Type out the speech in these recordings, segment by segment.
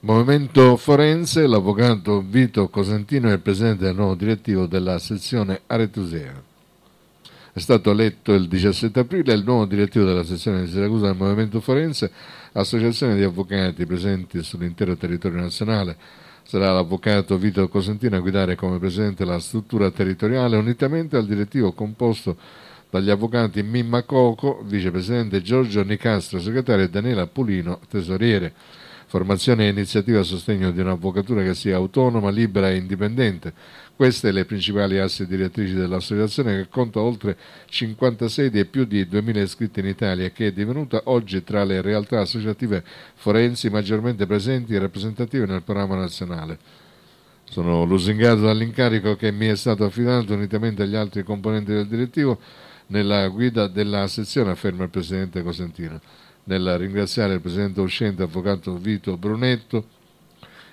Movimento Forense, l'avvocato Vito Cosentino è il presidente del nuovo direttivo della sezione Aretusea. È stato eletto il 17 aprile il nuovo direttivo della sezione di Siracusa del Movimento Forense, associazione di avvocati presenti sull'intero territorio nazionale. Sarà l'avvocato Vito Cosentino a guidare come presidente la struttura territoriale unitamente al direttivo composto dagli avvocati Mimma Coco, vicepresidente Giorgio Nicastro, segretario e Daniela Pulino, tesoriere. Formazione e iniziativa a sostegno di un'avvocatura che sia autonoma, libera e indipendente. Queste le principali asse direttrici dell'associazione che conta oltre 50 sedi e più di 2.000 iscritti in Italia e che è divenuta oggi tra le realtà associative forensi maggiormente presenti e rappresentative nel programma nazionale. Sono lusingato dall'incarico che mi è stato affidato unitamente agli altri componenti del direttivo nella guida della sezione, afferma il Presidente Cosentino. Nel ringraziare il Presidente uscente, Avvocato Vito Brunetto,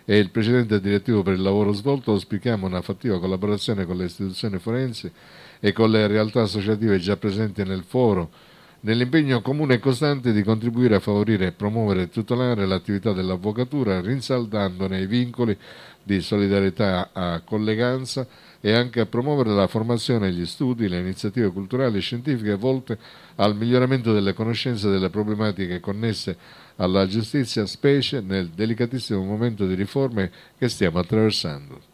e il Presidente direttivo per il lavoro svolto, auspichiamo una fattiva collaborazione con le istituzioni forensi e con le realtà associative già presenti nel foro nell'impegno comune e costante di contribuire a favorire, promuovere e tutelare l'attività dell'avvocatura, rinsaldandone i vincoli di solidarietà a colleganza e anche a promuovere la formazione, gli studi, le iniziative culturali e scientifiche volte al miglioramento delle conoscenze delle problematiche connesse alla giustizia, specie nel delicatissimo momento di riforme che stiamo attraversando.